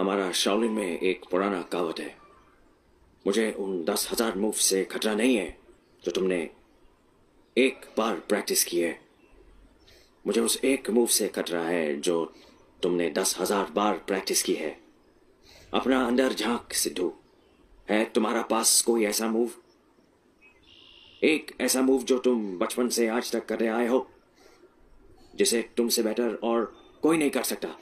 हमारा शाओलिन में एक पुराना कहावत है मुझे उन दस हजार मूव से खतरा नहीं है जो तुमने एक बार प्रैक्टिस की है मुझे उस एक मूव से खतरा है जो तुमने दस हजार बार प्रैक्टिस की है अपना अंदर झांक सिद्धू है तुम्हारा पास कोई ऐसा मूव एक ऐसा मूव जो तुम बचपन से आज तक कर रहे आए हो जिसे तुमसे बेटर और कोई नहीं कर सकता